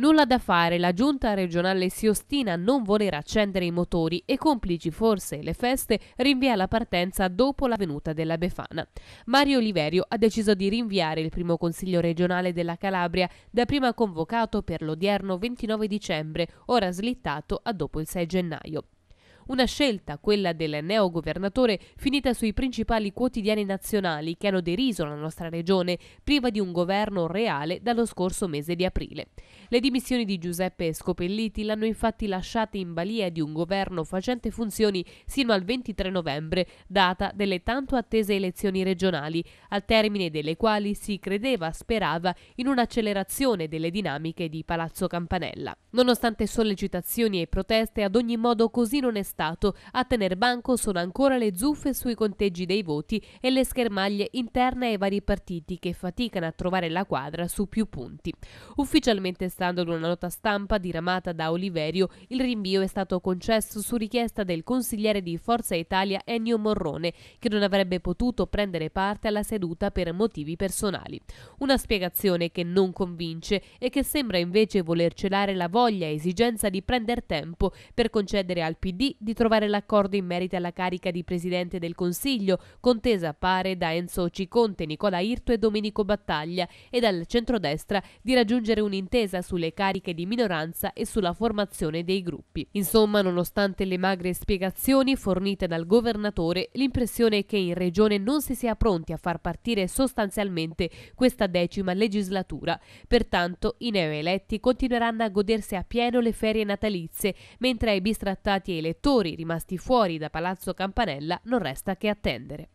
Nulla da fare, la giunta regionale si ostina a non voler accendere i motori e complici forse le feste rinvia la partenza dopo la venuta della Befana. Mario Oliverio ha deciso di rinviare il primo consiglio regionale della Calabria, da prima convocato per l'odierno 29 dicembre, ora slittato a dopo il 6 gennaio. Una scelta, quella del neogovernatore, finita sui principali quotidiani nazionali che hanno deriso la nostra regione, priva di un governo reale dallo scorso mese di aprile. Le dimissioni di Giuseppe Scopelliti l'hanno infatti lasciata in balia di un governo facente funzioni sino al 23 novembre, data delle tanto attese elezioni regionali, al termine delle quali si credeva, sperava, in un'accelerazione delle dinamiche di Palazzo Campanella. Nonostante sollecitazioni e proteste, ad ogni modo così non è stato Stato. A tener banco sono ancora le zuffe sui conteggi dei voti e le schermaglie interne ai vari partiti che faticano a trovare la quadra su più punti. Ufficialmente, stando ad una nota stampa diramata da Oliverio, il rinvio è stato concesso su richiesta del consigliere di Forza Italia Ennio Morrone, che non avrebbe potuto prendere parte alla seduta per motivi personali. Una spiegazione che non convince e che sembra invece voler celare la voglia e esigenza di prendere tempo per concedere al PD di di trovare l'accordo in merito alla carica di Presidente del Consiglio, contesa pare da Enzo Ciconte, Nicola Irto e Domenico Battaglia, e dal centrodestra di raggiungere un'intesa sulle cariche di minoranza e sulla formazione dei gruppi. Insomma, nonostante le magre spiegazioni fornite dal governatore, l'impressione è che in Regione non si sia pronti a far partire sostanzialmente questa decima legislatura. Pertanto i neoeletti continueranno a godersi appieno le ferie natalizie, mentre ai bistrattati elettori senatori rimasti fuori da Palazzo Campanella non resta che attendere.